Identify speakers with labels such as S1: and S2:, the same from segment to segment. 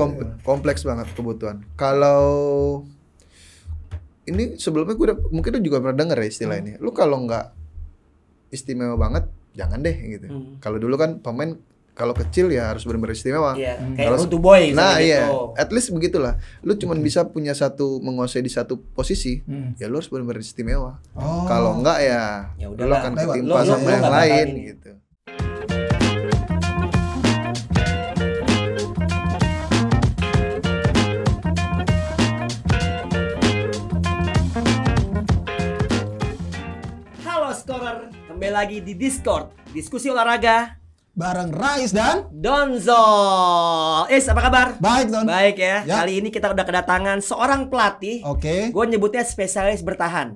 S1: Kom iya. kompleks banget kebutuhan. Kalau ini sebelumnya gue udah, mungkin lu juga pernah denger ya istilah hmm. ini. Lu kalau nggak istimewa banget, jangan deh gitu. Hmm. Kalau dulu kan pemain kalau kecil ya harus benar-benar istimewa. Iya, hmm. kayak boy. Nah iya, gitu. at least begitulah. Lu cuman hmm. bisa punya satu menguasai di satu posisi, hmm. ya lu harus benar-benar istimewa. Oh. Kalau enggak ya, ya lu akan ketimpa sama yang lain gitu.
S2: kembali lagi di Discord diskusi olahraga bareng Rais dan Donzo. Is apa kabar? Baik Don. Baik ya. ya. Kali ini kita udah kedatangan seorang pelatih. Oke. Okay. Gue nyebutnya spesialis bertahan.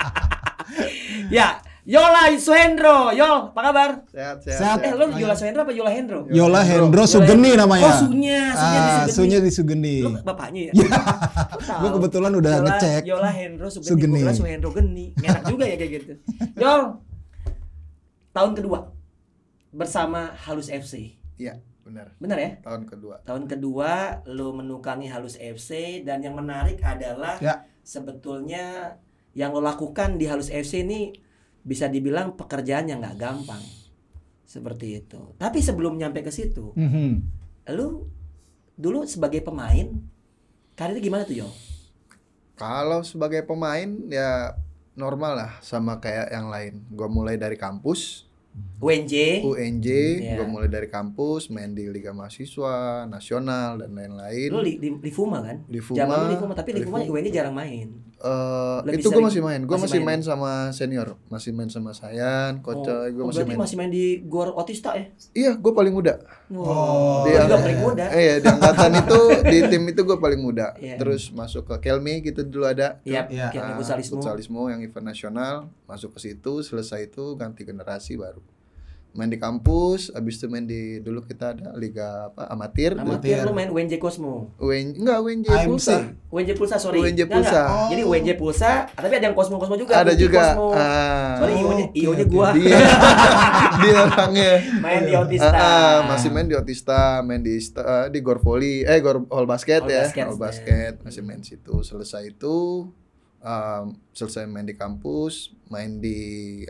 S2: ya Yola Suhendro, Yol, apa kabar? Sehat, sehat. sehat. Eh, lo Yola Suhendro apa Yola Hendro? Yola Hendro Sugeni namanya. Oh, Sunya, Sunya ah, di Sugeni. Sunya di Sugeni. Lo bapaknya ya? ya. Gue kebetulan udah Yola, ngecek. Yola Hendro Sugeni, Sugeni. Yola Suhendro Geni. Enak juga ya kayak gitu. Yol, tahun kedua bersama Halus FC. Iya, benar. Benar ya? Tahun kedua. Tahun kedua lo menukangi Halus FC dan yang menarik adalah ya. sebetulnya yang lo lakukan di Halus FC ini bisa dibilang pekerjaan yang nggak gampang seperti itu. Tapi sebelum nyampe ke situ, mm -hmm. lu dulu sebagai pemain karirnya gimana tuh yo? Kalau
S1: sebagai pemain ya normal lah sama kayak yang lain. Gue mulai dari kampus. UNJ. UNJ, yeah. gue mulai dari kampus, main di Liga Mahasiswa, Nasional dan lain-lain. Lu di,
S2: di, di Fuma kan? Di Fuma. Zaman di Fuma, tapi di Fuma UNJ jarang main
S1: Uh, itu gue masih main, gue masih, masih main. main ya? sama senior, masih main sama Sayan, Koca, oh. gue oh, masih main. masih
S2: main di gue Otista ya? Iya, gue paling muda. Oh, dia paling muda. Eh, ya, di angkatan itu di tim itu gue paling muda. Yeah. Terus
S1: masuk ke Kelmi gitu dulu ada. Iya, yep, yeah. Kelmi ah, yang event nasional, masuk ke situ, selesai itu ganti generasi baru main di kampus, abis itu main di dulu kita ada liga apa amatir. Amatir lu
S2: main UNJ Kosmo.
S1: UNJ enggak
S2: UNJ Pulsa. UNJ Pulsa sorry. UNJ Pulsa. Enggak, Oh. Jadi UNJ Pulsa, tapi ada yang Kosmo Kosmo juga. Ada juga. Kosmo. Ah. Sorry IO nya okay, nya gua. Dia,
S1: dia orangnya. Main di Otista. Ah, ah, masih main di Otista, main di uh, di Gor Volley, eh Gor Hall Basket all ya. Basket. Hall ya. Basket masih main situ. Selesai itu um, selesai main di kampus, main di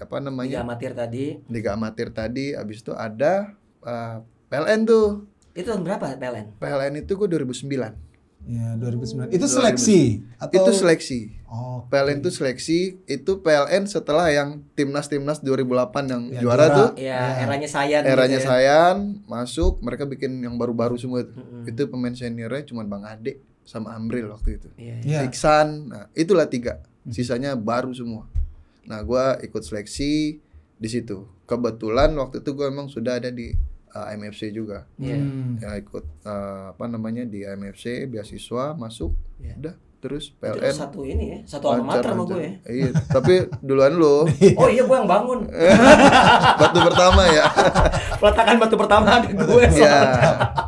S1: apa namanya? Liga amatir tadi. Liga amatir tadi, abis itu ada uh, eh, PLN tuh. Itu tahun berapa PLN? PLN itu gue 2009.
S3: Ya, 2009. Itu seleksi 2009. atau Itu seleksi.
S1: Oh. Okay. PLN itu seleksi, itu PLN setelah yang timnas-timnas 2008 yang ya, juara, juara tuh. Ya, ya. eranya Sayan. Gitu eranya gitu ya. Sayan masuk, mereka bikin yang baru-baru semua itu. Mm -hmm. Itu pemain seniornya cuma Bang Ade sama Amril waktu itu. Yeah. Yeah. Iya. Iksan, nah, itulah tiga. Hmm. Sisanya baru semua. Nah, gue ikut seleksi di situ. Kebetulan waktu itu gue emang sudah ada di uh, MFC juga. Yeah. Hmm. Ya ikut uh, apa namanya di MFC beasiswa masuk, yeah. udah terus PLN satu ini ya satu alma mater sama gue ya iya tapi duluan lo iya. oh iya gue yang bangun
S2: batu pertama ya peletakan batu pertama di gue ya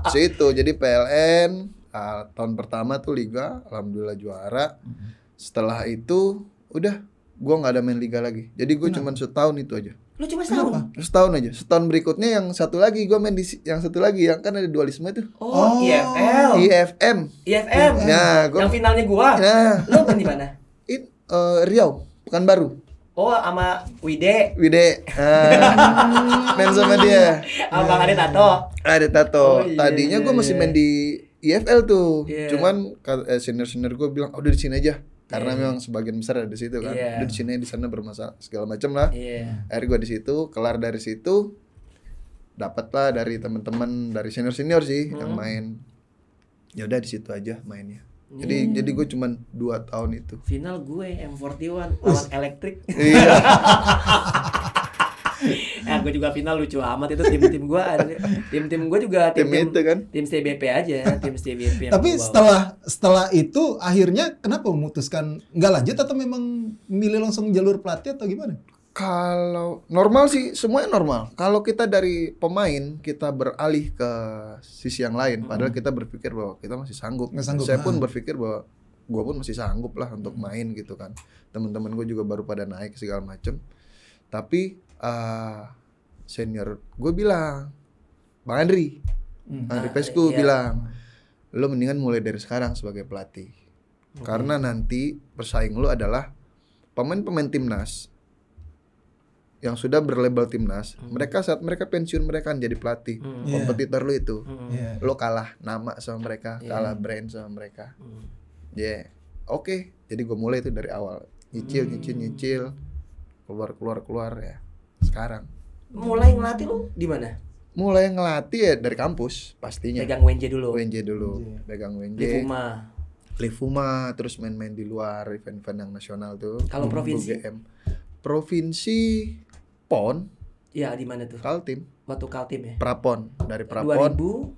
S1: situ jadi PLN uh, tahun pertama tuh liga alhamdulillah juara mm-hmm. setelah itu udah gue nggak ada main liga lagi jadi gue cuma setahun itu aja
S2: lu cuma
S3: setahun
S1: Kenapa? setahun aja setahun berikutnya yang satu lagi gue main di yang satu lagi yang kan ada dualisme itu oh, oh IFL IFM
S2: IFM nah ya, gua, yang finalnya gue nah.
S1: Ya. lu main di mana
S2: in uh,
S1: Riau baru.
S2: Oh, sama Wide. Wide.
S1: Uh, main sama dia.
S3: Abang ada tato. Ada tato.
S1: Oh, iya, Tadinya gue iya, masih iya. main di IFL tuh. Yeah. Cuman eh, senior-senior gue bilang, "Oh, udah di sini aja." Karena yeah. memang sebagian besar ada di situ kan. Yeah. Udah di sini di sana bermasalah segala macam lah. Yeah. Akhirnya gue di situ, kelar dari situ dapat lah dari teman-teman dari senior-senior sih hmm. yang main. Ya udah di situ aja mainnya. Jadi hmm. jadi gue cuman dua tahun itu.
S2: Final gue M41 lawan elektrik. Iya. nah, gue juga final lucu amat itu tim-tim gue tim-tim gue juga tim, tim itu kan tim CBP aja tim CBP tapi setelah
S3: setelah itu akhirnya kenapa memutuskan nggak lanjut atau memang milih langsung jalur pelatih atau gimana kalau normal sih
S1: semuanya normal. Kalau kita dari pemain kita beralih ke sisi yang lain, hmm. padahal kita berpikir bahwa kita masih sanggup. sanggup Saya pun nah. berpikir bahwa gue pun masih sanggup lah untuk main gitu kan. Teman-teman gue juga baru pada naik segala macem. Tapi uh, senior gue bilang bang Andri hmm. Andri ah, Pesku iya. bilang lo mendingan mulai dari sekarang sebagai pelatih hmm. karena nanti persaing lo adalah pemain-pemain timnas yang sudah berlabel timnas hmm. mereka saat mereka pensiun mereka kan jadi pelatih hmm. Iya. kompetitor yeah. lo itu hmm. yeah. lo kalah nama sama mereka yeah. kalah brand sama mereka hmm. ya yeah. oke okay. jadi gue mulai itu dari awal nyicil hmm. nyicil nyicil keluar keluar keluar ya sekarang.
S2: Mulai ngelatih lu
S1: di mana? Mulai ngelatih ya dari kampus pastinya. Pegang WNJ dulu. WNJ dulu. Hmm. Pegang WNJ. Livuma. Livuma terus main-main di luar event-event yang nasional tuh. Kalau provinsi? UGM. Provinsi PON.
S2: Iya, di mana tuh? Kaltim. Waktu Kaltim ya. Prapon,
S1: dari Prapon.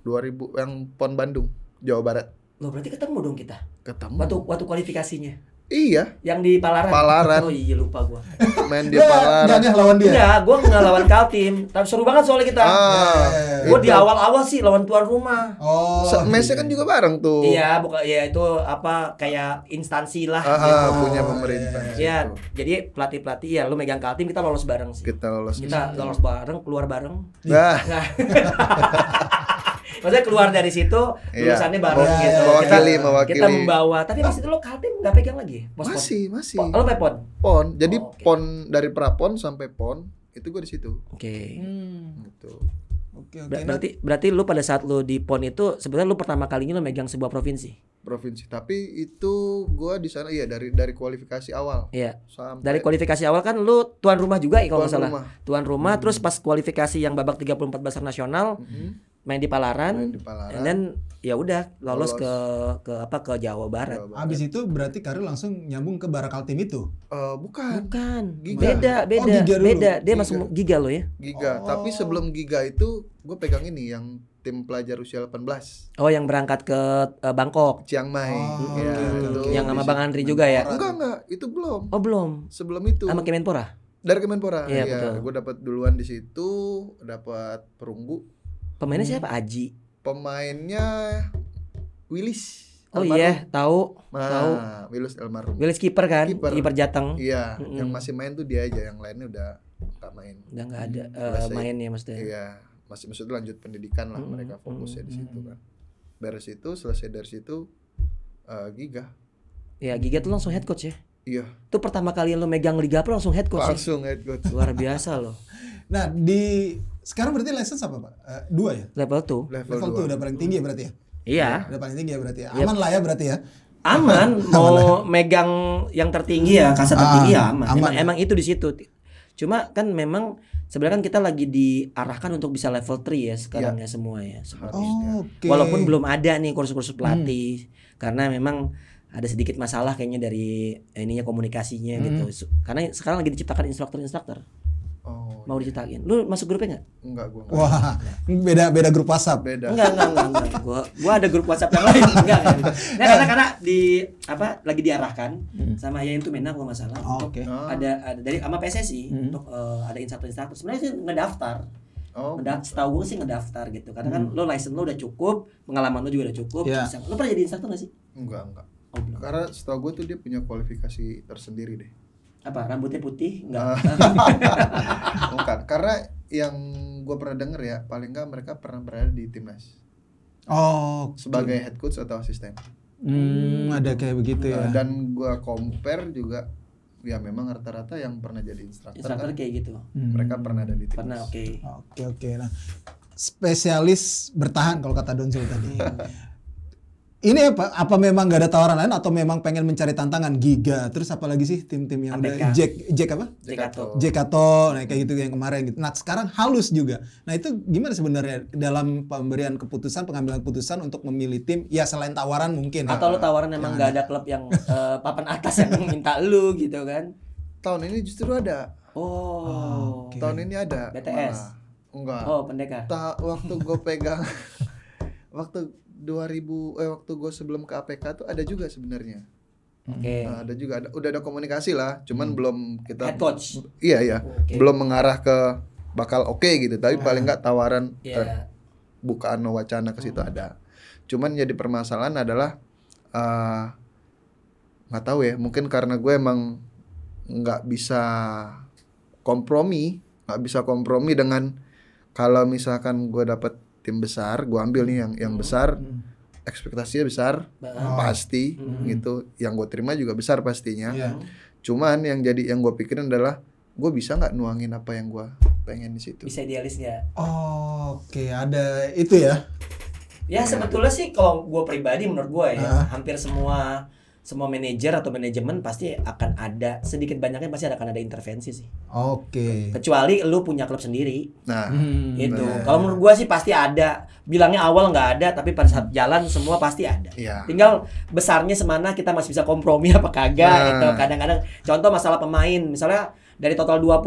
S1: 2000 2000 yang PON Bandung, Jawa Barat.
S2: Lo berarti ketemu dong kita. Ketemu. Waktu waktu kualifikasinya. Iya. Yang di Palaran. Palaran. Oh iya lupa gua. Main di Palaran. Iya, lawan dia. Iya, gua enggak lawan Kaltim. Tapi seru banget soalnya kita. Ah, iya, gua itu. di awal-awal sih lawan tuan rumah. Oh. Mesnya kan juga bareng tuh. Iya, buka. ya itu apa kayak instansi lah ah, ah gitu. punya pemerintah. Iya, gitu. jadi pelatih-pelatih ya lu megang Kaltim kita lolos bareng sih. Kita lolos. Kita lolos bareng, keluar bareng. Nah. nah. maksudnya keluar dari situ iya. lulusannya bareng ya, gitu mewakili kita, mewakili kita membawa tapi pas itu lo kaltim nggak pegang lagi pos -pon. masih masih oh, lo
S1: pon pon jadi oh, okay. pon dari prapon sampai pon itu gue di situ
S2: oke okay. Hmm. gitu Oke, oke. Berarti nah berarti lu pada saat lu di PON itu sebenarnya lu pertama kalinya lu megang sebuah provinsi. Provinsi. Tapi itu gua di sana iya dari dari
S1: kualifikasi awal. Iya. Sampai dari
S2: kualifikasi awal kan lu tuan rumah juga ya kalau nggak salah. Tuan rumah hmm. terus pas kualifikasi yang babak 34 besar nasional. Hmm main di Palaran, main di Palaran. and then ya udah lolos, lolos ke ke apa ke Jawa Barat. Jawa
S3: Barat. Abis itu berarti Karir langsung nyambung ke Barakal Tim itu? Uh, bukan. Bukan. Giga. Beda, oh, beda, oh, giga beda. Dia giga. masuk Giga loh ya.
S1: Giga. Oh. Tapi sebelum Giga itu gue pegang ini yang tim pelajar usia 18.
S2: Oh, yang berangkat ke uh, Bangkok. Chiang Mai. Oh, ya, okay, Okay. Yang sama Bang Andri juga ya? Enggak,
S1: enggak. Itu belum. Oh, belum. Sebelum itu. Sama Kemenpora?
S2: Dari Kemenpora. Iya, ya, Gue
S1: dapat duluan di situ, dapat perunggu Pemainnya hmm. siapa? Aji. Pemainnya Willis. Oh iya,
S2: tahu. Nah, tahu. Willis Elmarum. Willis kiper kan? Kiper Jateng. Iya, mm -hmm. yang masih
S1: main tuh dia aja, yang lainnya udah nggak main. Udah nggak ada uh, main ya maksudnya. Iya, masih maksudnya lanjut pendidikan lah mm -hmm. mereka fokusnya mm di situ kan. Dari situ selesai dari situ uh, Giga.
S2: Iya, Giga tuh langsung head coach ya. Iya. Itu pertama kali lo megang Liga Pro langsung head coach. Ya? Langsung head coach. Luar biasa loh. nah, di sekarang berarti license apa, Pak? Uh, dua ya? Level 2. Level, Level 2. udah paling tinggi ya berarti ya?
S3: Iya. Udah paling tinggi ya berarti ya. Iya. Aman yep. lah ya berarti ya.
S2: Aman, aman mau aman ya. megang yang tertinggi ya, kasat tertinggi ah, ya aman. aman. Emang, ya? emang itu di situ. Cuma kan memang sebenarnya kan kita lagi diarahkan untuk bisa level 3 ya sekarang yeah. ya semua ya oh, okay. walaupun belum ada nih kursus-kursus pelatih hmm. karena memang ada sedikit masalah kayaknya dari eh, ininya komunikasinya hmm. gitu. Karena sekarang lagi diciptakan instruktur-instruktur. Oh, mau iya. diciptain. Lu masuk grupnya gak? Enggak? gua enggak. Wah,
S3: beda beda grup WhatsApp. Beda. Enggak, enggak, enggak,
S2: enggak. Gua gua ada grup WhatsApp yang lain. Enggak. enggak. Nah, karena karena di apa lagi diarahkan hmm. sama Yayan tuh menang, gua masalah. Oh, Oke. Okay. Oh. Ada ada dari sama PSSI hmm. untuk uh, ada instruktur-instruktur. Sebenarnya sih ngedaftar. Oh. Ngedaftar, setahu gue sih ngedaftar gitu. Karena kan hmm. kan lo license lo udah cukup, pengalaman lo juga udah cukup. Yeah. Bisa. Lo pernah jadi instruktur gak sih? Enggak, enggak. Oh, Karena setahu gue tuh dia punya kualifikasi
S1: tersendiri deh. Apa rambutnya putih? Enggak. Ah. Bukan. Karena yang gue pernah denger ya, paling nggak mereka pernah berada di timnas.
S3: Oh.
S1: Okay. Sebagai head coach atau asisten.
S3: Hmm, ada kayak begitu ya. Ah,
S1: dan gue compare juga ya memang rata-rata yang pernah jadi instruktur instruktur kan, kayak gitu hmm. mereka pernah ada di hmm. timnas
S3: pernah oke okay. oke okay, oke okay. nah spesialis bertahan kalau kata Donsul tadi iya ini apa apa memang nggak ada tawaran lain atau memang pengen mencari tantangan giga terus apalagi sih tim-tim yang ada udah Jack Jack apa Jekato Jekato nah kayak gitu yang kemarin gitu nah sekarang halus juga nah itu gimana sebenarnya dalam pemberian keputusan pengambilan keputusan untuk memilih tim ya selain tawaran mungkin atau lo tawaran memang nggak ada
S2: klub yang uh, papan atas yang
S3: minta lu gitu kan tahun ini justru ada oh, okay. tahun ini ada
S1: BTS enggak oh pendekar Ta waktu gue pegang waktu 2000 eh waktu gue sebelum ke APK tuh ada juga sebenarnya. Oke. Okay. Nah, ada juga ada udah ada komunikasi lah, cuman hmm. belum kita Head coach. Iya ya, okay. belum mengarah ke bakal oke okay gitu, tapi ah. paling nggak tawaran yeah. eh, bukaan wacana ke situ hmm. ada. Cuman jadi permasalahan adalah eh, nggak uh, tahu ya, mungkin karena gue emang nggak bisa kompromi, nggak bisa kompromi dengan kalau misalkan gue dapet tim besar gue ambil nih yang yang hmm. besar hmm. ekspektasinya besar oh. pasti hmm gitu yang gue terima juga besar pastinya yeah. cuman yang jadi yang gue pikirin adalah gue bisa nggak nuangin apa yang gue pengen di
S2: situ bisa idealis ya.
S3: oh, oke okay. ada itu ya
S2: ya sebetulnya sih kalau gue pribadi menurut gue ya uh. hampir semua semua manajer atau manajemen pasti akan ada sedikit banyaknya pasti akan ada intervensi sih.
S3: Oke. Okay.
S2: Kecuali lu punya klub sendiri. Nah, hmm, itu. Kalau menurut gua sih pasti ada. Bilangnya awal nggak ada, tapi pada saat jalan semua pasti ada. Yeah. Tinggal besarnya semana kita masih bisa kompromi apa kagak yeah. gitu. Kadang-kadang contoh masalah pemain, misalnya dari total 20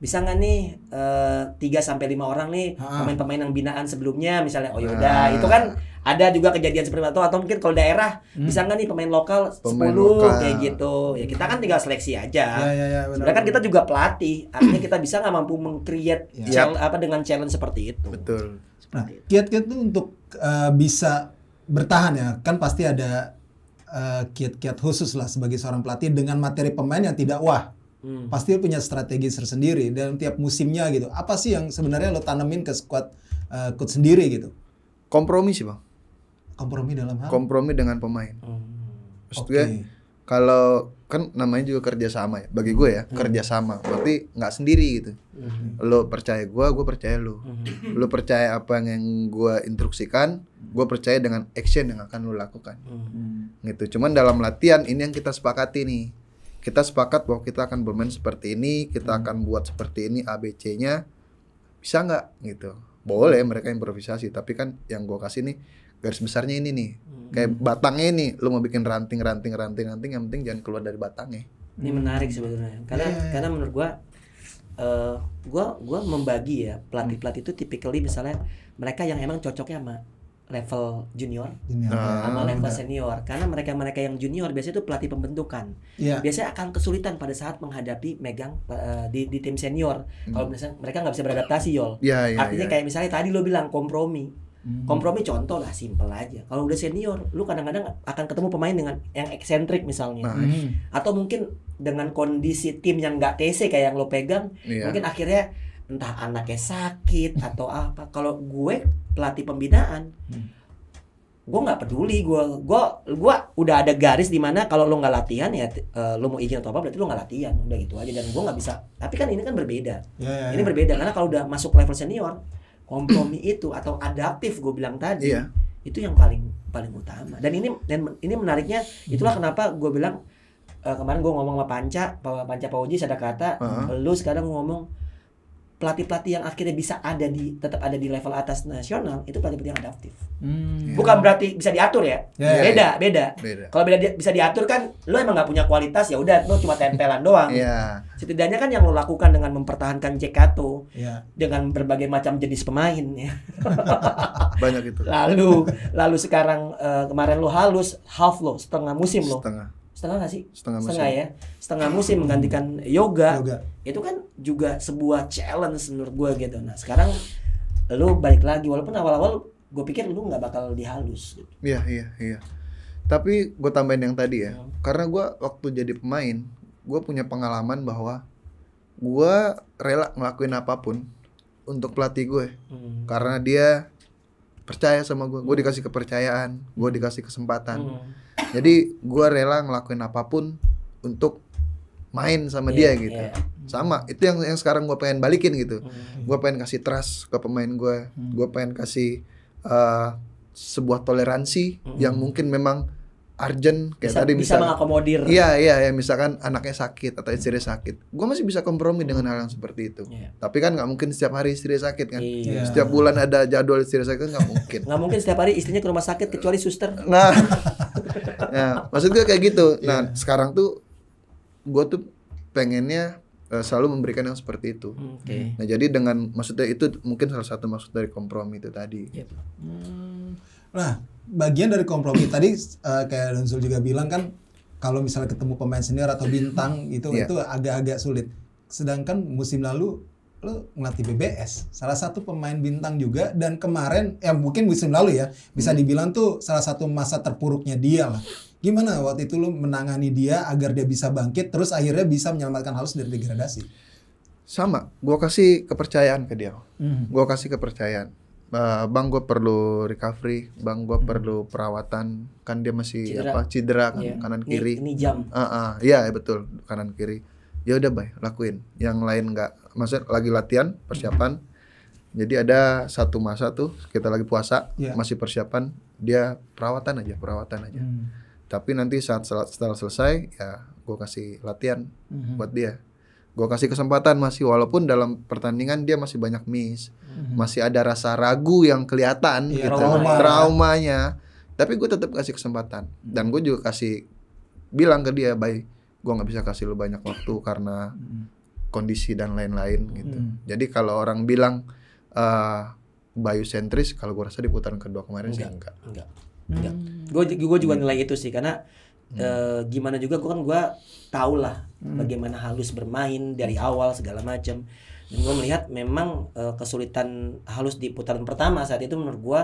S2: bisa nggak nih eh, tiga sampai lima orang nih pemain-pemain yang binaan sebelumnya misalnya oh yaudah nah. itu kan ada juga kejadian seperti itu atau mungkin kalau daerah hmm. bisa nggak nih pemain lokal pemain 10 lokal. kayak gitu ya kita kan tinggal seleksi aja ya, ya, ya, benar, sebenarnya kan kita juga pelatih artinya kita bisa nggak mampu mengcreate ya. apa dengan challenge seperti itu betul
S3: nah kiat-kiat itu untuk uh, bisa bertahan ya kan pasti ada uh, kiat-kiat khusus lah sebagai seorang pelatih dengan materi pemain yang tidak wah hmm. pasti punya strategi tersendiri dalam tiap musimnya gitu apa sih yang sebenarnya lo tanemin ke squad uh, coach sendiri gitu kompromi sih bang kompromi dalam hal kompromi dengan pemain hmm. Oh. okay. kalau
S1: kan namanya juga kerjasama ya bagi gue ya hmm. kerjasama berarti nggak sendiri gitu
S3: hmm.
S1: lo percaya gue gue percaya lo hmm. lo percaya apa yang gue instruksikan gue percaya dengan action yang akan lo lakukan hmm. gitu cuman dalam latihan ini yang kita sepakati nih kita sepakat bahwa kita akan bermain seperti ini kita hmm. akan buat seperti ini abc-nya bisa nggak gitu boleh mereka improvisasi tapi kan yang gue kasih nih garis besarnya ini nih hmm. kayak batangnya ini lu mau bikin ranting ranting ranting ranting yang penting jangan keluar dari batangnya
S2: ini menarik sebetulnya, karena yeah. karena menurut gua uh, gua gua membagi ya pelatih pelatih itu typically misalnya mereka yang emang cocoknya sama level junior, junior. sama ah, level senior karena mereka mereka yang junior biasanya itu pelatih pembentukan yeah. biasanya akan kesulitan pada saat menghadapi megang uh, di, di tim senior mm. kalau hmm. misalnya mereka nggak bisa beradaptasi yol yeah, yeah, artinya yeah. kayak misalnya tadi lo bilang kompromi Hmm. Kompromi contoh lah simpel aja. Kalau udah senior, lu kadang-kadang akan ketemu pemain dengan yang eksentrik misalnya, nah, hmm. atau mungkin dengan kondisi tim yang nggak TC kayak yang lo pegang, yeah. mungkin akhirnya entah anaknya sakit atau apa. Kalau gue pelatih pembinaan, hmm. gue nggak peduli. Gue gue gue udah ada garis di mana kalau lo nggak latihan ya lu eh, lo mau izin atau apa berarti lo nggak latihan udah gitu aja dan gue nggak bisa. Tapi kan ini kan berbeda. Yeah, yeah, yeah. Ini ya. berbeda karena kalau udah masuk level senior kompromi itu atau adaptif gue bilang tadi yeah. itu yang paling paling utama dan ini dan ini menariknya itulah hmm. kenapa gue bilang uh, kemarin gue ngomong sama Panca Panca Pauji ada kata uh -huh. lu sekarang ngomong pelatih-pelatih yang akhirnya bisa ada di tetap ada di level atas nasional itu pelatih-pelatih yang adaptif. Hmm, iya. Bukan yeah. berarti bisa diatur ya. Yeah, iya. beda, yeah. beda. beda. Kalau beda bisa diatur kan lo emang nggak punya kualitas ya udah lo cuma tempelan doang. Yeah. Setidaknya kan yang lo lakukan dengan mempertahankan Jekato yeah. dengan berbagai macam jenis pemain ya. Banyak itu. Lalu lalu sekarang uh, kemarin lo halus half lo setengah musim lo. Setengah setengah nggak sih setengah, musim. ya setengah musim menggantikan yoga, yoga itu kan juga sebuah challenge menurut gue gitu nah sekarang lu balik lagi walaupun awal-awal gue pikir lu nggak bakal dihalus gitu
S1: iya iya iya tapi gue tambahin yang tadi ya hmm. karena gue waktu jadi pemain gue punya pengalaman bahwa gue rela ngelakuin apapun untuk pelatih gue hmm. karena dia percaya sama gue gue hmm. dikasih kepercayaan gue dikasih kesempatan hmm jadi gue rela ngelakuin apapun untuk main sama yeah, dia iya, gitu. Yeah. Sama, itu yang yang sekarang gue pengen balikin gitu. Mm. Gue pengen kasih trust ke pemain gue. Mm. Gue pengen kasih uh, sebuah toleransi mm. yang mungkin memang urgent kayak bisa, tadi bisa mengakomodir iya iya ya misalkan anaknya sakit atau istri sakit gue masih bisa kompromi dengan hal yang seperti itu yeah. tapi kan nggak mungkin setiap hari istri sakit kan yeah. setiap bulan ada jadwal istri sakit nggak mungkin nggak mungkin setiap
S2: hari istrinya ke rumah sakit kecuali suster nah ya, maksud
S1: gue kayak gitu nah yeah. sekarang tuh gue tuh pengennya eh, selalu memberikan yang seperti itu. Okay. Hmm. Nah jadi dengan maksudnya itu mungkin salah satu maksud dari kompromi itu tadi. Yep. Iya. Hmm.
S3: Nah bagian dari kompromi tadi uh, kayak Donzul juga bilang kan kalau misalnya ketemu pemain senior atau bintang itu yeah. itu agak-agak sulit. Sedangkan musim lalu lo ngelatih BBS, salah satu pemain bintang juga dan kemarin ya mungkin musim lalu ya bisa hmm. dibilang tuh salah satu masa terpuruknya dia lah. Gimana waktu itu lo menangani dia agar dia bisa bangkit terus akhirnya bisa menyelamatkan halus dari degradasi?
S1: Sama, gue kasih kepercayaan ke dia. Mm. Gua kasih kepercayaan uh, bang gue perlu recovery bang gue hmm. perlu perawatan kan dia masih cidera. apa cedera kan yeah. kanan kiri ini, jam ah uh, uh, iya betul kanan kiri ya udah bay lakuin yang lain nggak maksud lagi latihan persiapan hmm. jadi ada satu masa tuh kita lagi puasa yeah. masih persiapan dia perawatan aja perawatan aja hmm. tapi nanti saat setelah selesai ya gue kasih latihan hmm. buat dia gue kasih kesempatan masih walaupun dalam pertandingan dia masih banyak miss mm-hmm. masih ada rasa ragu yang kelihatan ya, gitu trauma. Ya. traumanya tapi gue tetap kasih kesempatan mhm. dan gue juga kasih bilang ke dia baik gue nggak bisa kasih lu banyak waktu karena mhm. kondisi dan lain-lain gitu mm. jadi kalau orang bilang uh, Bayu sentris kalau gue rasa di putaran kedua kemarin enggak, sih enggak enggak
S2: enggak hmm. gue gue juga nilai itu sih karena hmm. e, gimana juga gue kan gue tau lah hmm. bagaimana halus bermain dari awal segala macam dan gue melihat memang e, kesulitan halus di putaran pertama saat itu menurut gue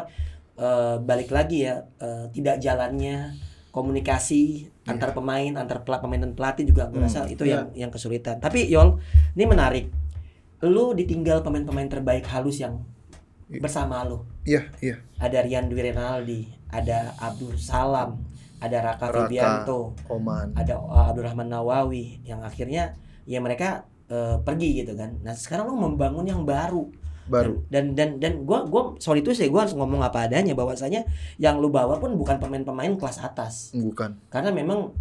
S2: e, eh, balik lagi ya e, tidak jalannya komunikasi yeah. antar pemain antar pelat pemain dan pelatih juga gue hmm. rasa itu yeah. yang iya. yang kesulitan tapi Yol ini menarik lu ditinggal pemain-pemain terbaik halus yang iya. bersama lu iya iya ada Rian Dwi Renaldi ada Abdul Salam ada Raka, Febianto, Oman, ada eh, Abdurrahman Nawawi yang akhirnya ya mereka uh, pergi gitu kan. Nah sekarang lo membangun yang baru. Baru. Dan dan dan gue gua soal itu sih gue harus ngomong apa adanya bahwasanya yang lo bawa pun bukan pemain-pemain kelas atas. Bukan. Karena memang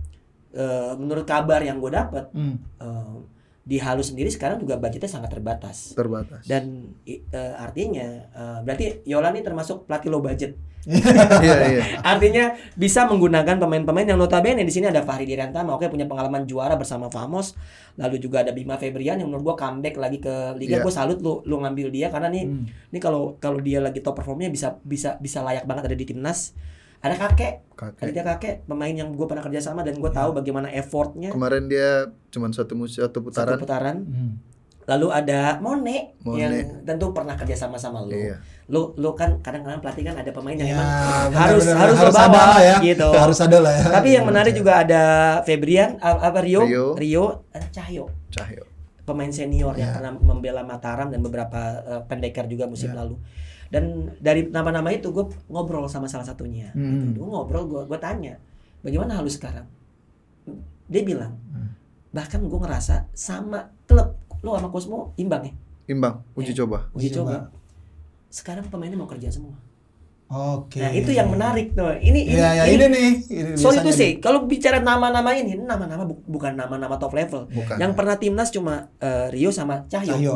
S2: uh, menurut kabar yang gue dapat hmm. uh, di Halu sendiri sekarang juga budgetnya sangat terbatas. Terbatas. Dan uh, artinya uh, berarti Yola ini termasuk pelatih low budget. iya, iya. Artinya bisa menggunakan pemain-pemain yang notabene di sini ada Fahri Dirantama, oke punya pengalaman juara bersama Famos, lalu juga ada Bima Febrian yang menurut gua comeback lagi ke liga. Yeah. Gua salut lu lu ngambil dia karena nih hmm. nih kalau kalau dia lagi top performnya bisa bisa bisa layak banget ada di timnas ada kakek, kakek. ada kakek pemain yang gue pernah kerja sama dan gue iya. tahu bagaimana effortnya kemarin
S1: dia cuma satu musim satu putaran satu putaran hmm.
S2: lalu ada Mone, Mone yang tentu pernah kerja sama sama lu Iya. lu lu kan kadang-kadang pelatih kan ada pemain yang ya, emang bener, harus bener, harus harus ada lah ya gitu harus ada lah ya tapi yang iya, menarik juga ada Febrian apa Rio Rio, Rio ada eh, Cahyo Cahyo pemain senior ya. yang iya. pernah membela Mataram dan beberapa uh, eh, pendekar juga musim ya. lalu dan dari nama-nama itu gue ngobrol sama salah satunya hmm. gitu. gue ngobrol gue gue tanya bagaimana halus sekarang dia bilang hmm. bahkan gue ngerasa sama klub lo sama Cosmo imbang ya
S1: imbang uji eh, coba
S3: uji, coba.
S2: sekarang pemainnya mau kerja semua
S3: Oke. Okay. Nah itu yang menarik tuh. Ini ya, ini, ya, ya, ini, ini nih. Ini soal itu sih.
S2: Kalau bicara nama-nama ini, nama-nama bu bukan nama-nama top level. Bukan. Yang pernah timnas cuma uh, Rio sama Cahyo. Cahyo.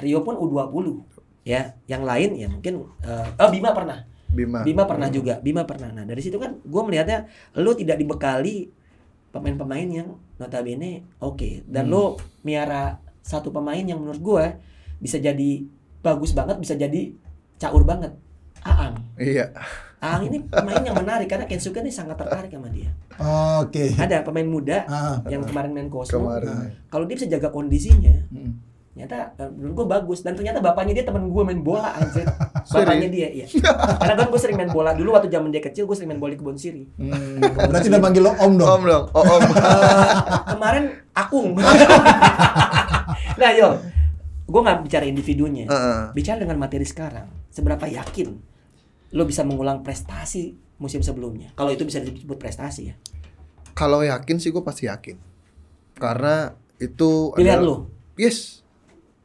S2: Rio pun U20 ya yang lain ya mungkin uh, oh Bima pernah Bima Bima pernah hmm. juga Bima pernah nah dari situ kan gue melihatnya lo tidak dibekali pemain-pemain yang notabene oke okay. dan hmm. lo miara satu pemain yang menurut gue bisa jadi bagus banget bisa jadi caur banget Aang iya Aang ini pemain yang menarik karena Kensuke ini sangat tertarik sama dia oh, oke okay. ada pemain muda ah, yang kemarin main Cosmo kemarin. kalau dia bisa jaga kondisinya hmm ternyata dulu eh, gue bagus dan ternyata bapaknya dia teman gue main bola anjir bapaknya dia iya, iya. karena kan gue sering main bola dulu waktu zaman dia kecil gue sering main bola di kebun siri hmm. Kebun berarti udah manggil lo
S1: om dong om dong oh, om uh,
S2: kemarin akung nah yo gue nggak bicara individunya uh -uh. bicara dengan materi sekarang seberapa yakin lo bisa mengulang prestasi musim sebelumnya kalau itu bisa disebut prestasi ya
S1: kalau yakin sih gue pasti yakin karena itu pilihan adalah, lo yes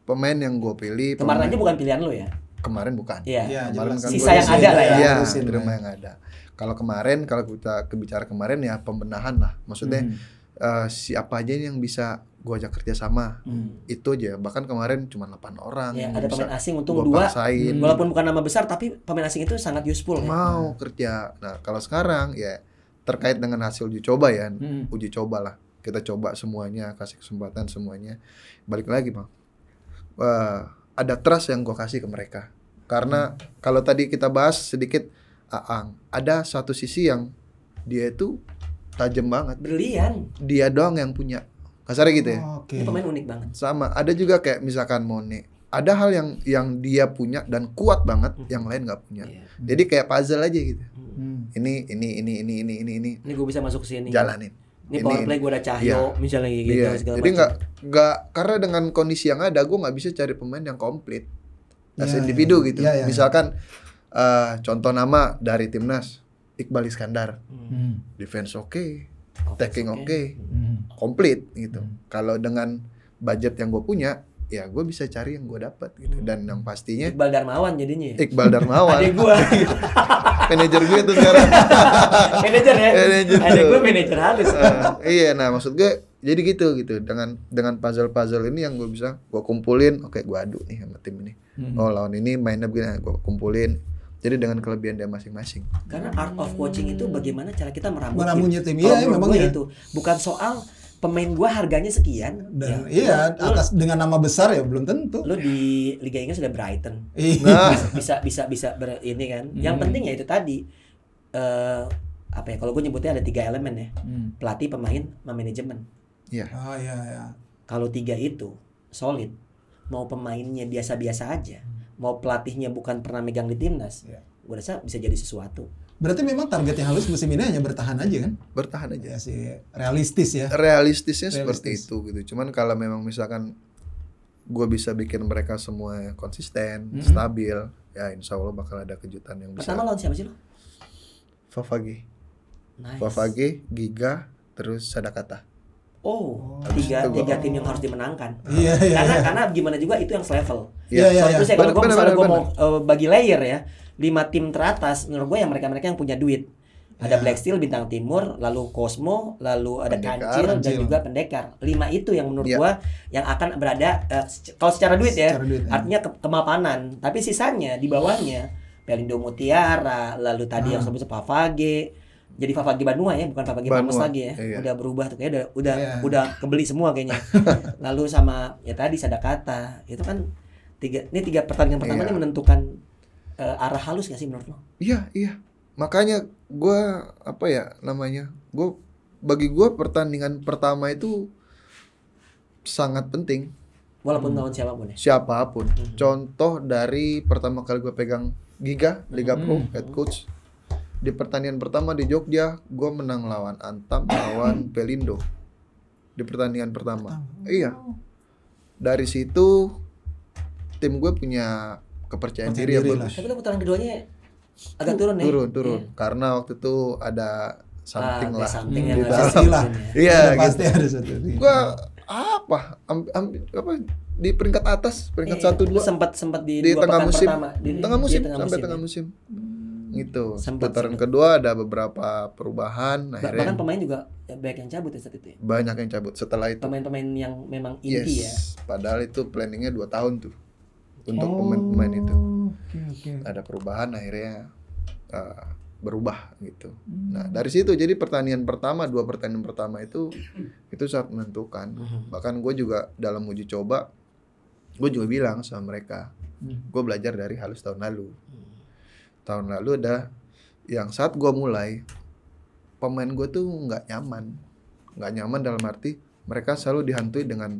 S1: pemain yang gue pilih pemain. kemarin aja bukan pilihan lo ya kemarin bukan iya ya, kemarin kan sisa yang ada lah ya iya, iya. drama yang ada kalau kemarin kalau kita kebicara kemarin ya pembenahan lah maksudnya hmm. uh, siapa aja yang bisa gue ajak kerjasama hmm. itu aja bahkan kemarin cuma 8 orang ya, ada pemain asing untung dua hmm. walaupun bukan nama besar tapi pemain asing itu sangat useful ya. mau ya. kerja nah kalau sekarang ya terkait dengan hasil uji coba ya hmm. uji coba lah kita coba semuanya kasih kesempatan semuanya balik lagi bang uh, ada trust yang gue kasih ke mereka karena hmm. kalau tadi kita bahas sedikit Aang ada satu sisi yang dia itu tajam banget Berlian. dia doang yang punya kasarnya gitu ya oh, okay. pemain unik banget sama ada juga kayak misalkan Mone ada hal yang yang dia punya dan kuat banget hmm. yang lain nggak punya yeah. jadi kayak puzzle aja gitu hmm. ini ini ini ini ini ini ini ini gue bisa masuk sini jalanin ini, power play gue ada Cahyo iya. misalnya gitu iya. segala jadi nggak nggak karena dengan kondisi yang ada gue nggak bisa cari pemain yang komplit
S2: as iya, iya, individu yeah. gitu yeah, yeah, iya. misalkan
S1: yeah. Uh, contoh nama dari timnas Iqbal Iskandar hmm. defense oke okay, taking oke okay. okay. hmm. komplit gitu hmm. kalau dengan budget yang gue punya ya gue bisa cari yang gue dapat gitu hmm. dan yang pastinya Iqbal Darmawan jadinya ya? Iqbal Darmawan adik gue iya. manajer gue tuh sekarang
S2: manajer ya manajer adik gue manajer halus uh,
S1: iya nah maksud gue jadi gitu gitu dengan dengan puzzle puzzle ini yang gue bisa gue kumpulin oke okay, gue adu nih sama tim ini hmm. oh lawan ini mainnya begini nah, gue kumpulin jadi dengan kelebihan dia masing-masing.
S2: Karena art of coaching itu bagaimana cara kita meramu, meramunya tim. tim. Ya, ya, memang ya. itu bukan soal pemain gua harganya sekian. Dan, ya, iya, lu, atas lu, dengan nama besar ya belum tentu. Lu di Liga Inggris sudah Brighton. Nah. bisa bisa bisa ber, ini kan. Hmm. Yang penting ya itu tadi uh, apa ya? Kalau gue nyebutnya ada tiga elemen ya. Hmm. Pelatih, pemain, sama manajemen. Iya. Yeah. Oh iya iya. Kalau tiga itu solid, mau pemainnya biasa-biasa aja, hmm. mau pelatihnya bukan pernah megang di timnas, yeah. gue rasa bisa jadi sesuatu.
S3: Berarti memang target yang halus musim ini hanya bertahan aja kan? Bertahan aja. Ya, sih, realistis
S2: ya.
S1: Realistisnya Realistis. seperti itu gitu. Cuman kalau memang misalkan gue bisa bikin mereka semua konsisten, mm -hmm. stabil, ya insya Allah bakal ada kejutan yang bisa. Pertama lawan siapa sih lo? Fafagi. Nice. Fafagi, Giga, terus Sadakata.
S2: Oh, tiga tiga tim yang harus dimenangkan. Iya, iya, karena yeah. karena gimana juga itu yang selevel. Iya, iya, iya. iya. Soalnya gue mau uh, bagi layer ya lima tim teratas menurut gue yang mereka-mereka yang punya duit ada yeah. Black Steel bintang timur lalu Cosmo lalu ada pendekar, Kancil Anjil. dan juga pendekar lima itu yang menurut yeah. gua yang akan berada uh, kalau secara duit ya, secara ya duit, artinya Ke kemapanan tapi sisanya di bawahnya Pelindo Mutiara lalu tadi hmm. yang ah. sebut Pavage jadi Pavage Banua ya bukan Pavage Banua. lagi ya yeah. udah berubah tuh kayaknya udah udah, yeah. udah kebeli semua kayaknya lalu sama ya tadi Sadakata itu kan tiga ini tiga pertandingan pertama ini iya. menentukan uh, arah halus gak sih menurut lo?
S1: Iya iya makanya gue apa ya namanya gue bagi gue pertandingan pertama itu sangat penting walaupun hmm. lawan siapapun ya siapapun hmm. contoh dari pertama kali gue pegang Giga Liga Pro hmm. head coach di pertandingan pertama di Jogja gue menang lawan Antam lawan Pelindo di pertandingan pertama oh. iya dari situ tim gue punya kepercayaan diri ya bagus. Tapi
S2: kan putaran keduanya agak turun ya. Turun, turun.
S1: Iya. Karena waktu itu ada something ah, lah. Something hmm, yang lah. Iya, ya. iya, pasti gitu. ada satu. Iya. Gua apa? apa di peringkat atas, peringkat satu dua. Sempat sempat di, di tengah musim. di, tengah musim, sampai tengah ya. musim. Hmm. gitu. Putaran kedua ada beberapa perubahan.
S2: Akhirnya bahkan pemain
S1: juga banyak yang cabut ya saat itu. Ya? Banyak yang cabut setelah itu. Pemain-pemain yang memang inti yes, ya. Padahal itu planningnya dua tahun tuh untuk pemain-pemain oh, itu.
S3: Okay, okay.
S1: Ada perubahan akhirnya uh, berubah gitu. Hmm. Nah dari situ jadi pertanian pertama dua pertanian pertama itu itu saat menentukan. Hmm. Bahkan gue juga dalam uji coba gue juga bilang sama mereka hmm. gue belajar dari halus tahun lalu. Hmm. Tahun lalu ada yang saat gue mulai pemain gue tuh nggak nyaman nggak nyaman dalam arti mereka selalu dihantui dengan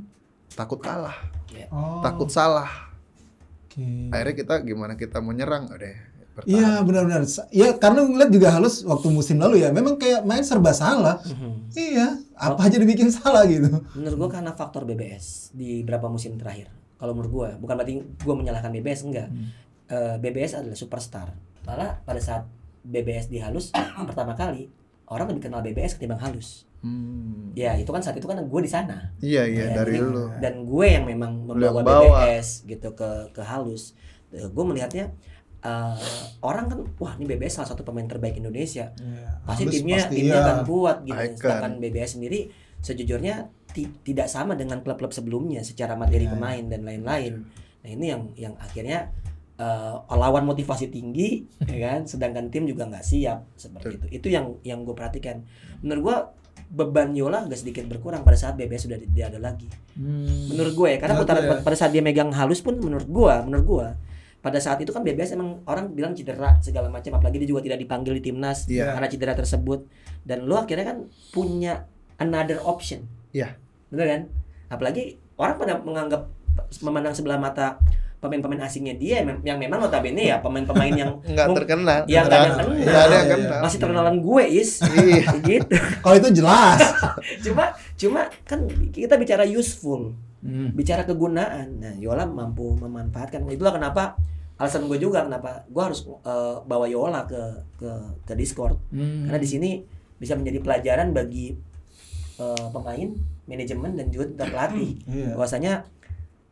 S1: takut kalah,
S3: yeah. oh. takut
S1: salah
S3: Okay. Akhirnya
S1: kita gimana kita mau nyerang deh.
S3: Iya benar-benar. Ya karena ngeliat juga halus waktu musim lalu ya. Memang kayak main serba salah. Mm-hmm. Iya. Apa oh. aja dibikin salah gitu.
S2: Menurut gua karena faktor BBS di beberapa musim terakhir. Kalau menurut gue, bukan berarti gua menyalahkan BBS enggak. Mm. Uh, eh, BBS adalah superstar. Malah pada saat BBS dihalus pertama kali orang lebih kenal BBS ketimbang halus. Hmm. Ya itu kan saat itu kan gue di sana. Iya iya ya, dari lu. Dan gue yang memang membawa BBS gitu ke ke halus. Eh, gue melihatnya uh, orang kan wah ini BBS salah satu pemain terbaik Indonesia. Ya, Pasti timnya pasti timnya ya. akan kuat gitu. Icon. Sedangkan BBS sendiri sejujurnya tidak sama dengan klub-klub sebelumnya secara materi ya, pemain dan lain-lain. Iya. Nah ini yang yang akhirnya uh, lawan motivasi tinggi, ya kan. Sedangkan tim juga nggak siap seperti itu. Itu yang yang gue perhatikan. Menurut gue beban Yola agak sedikit berkurang pada saat BBS sudah tidak ada lagi. Hmm. Menurut gue ya, karena putaran pada saat dia megang halus pun menurut gue, menurut gue pada saat itu kan BBS emang orang bilang cedera segala macam apalagi dia juga tidak dipanggil di timnas yeah. karena cedera tersebut dan lo akhirnya kan punya another option. Iya. Yeah. Bener kan? Apalagi orang pada menganggap memandang sebelah mata pemain-pemain asingnya dia yang memang notabene ya pemain-pemain yang nggak terkenal yang nggak terkenal, iya, masih terkenalan gue is iya. gitu kalau itu jelas cuma cuma kan kita bicara useful hmm. bicara kegunaan nah Yola mampu memanfaatkan itulah kenapa alasan gue juga kenapa gue harus uh, bawa Yola ke ke ke Discord hmm. karena di sini bisa menjadi pelajaran bagi uh, pemain manajemen dan juga pelatih yeah. bahwasanya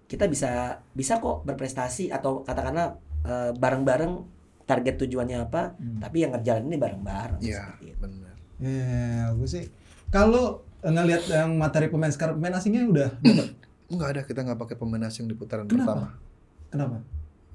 S2: kita bisa bisa kok berprestasi atau katakanlah uh, bareng-bareng target tujuannya apa hmm. tapi yang ngerjalan ini bareng-bareng ya, benar
S3: ya aku ya, ya, ya, sih kalau eh, ngelihat yang materi pemain sekarang pemain asingnya udah Enggak nggak ada kita nggak pakai pemain asing di putaran Kenapa? pertama kenapa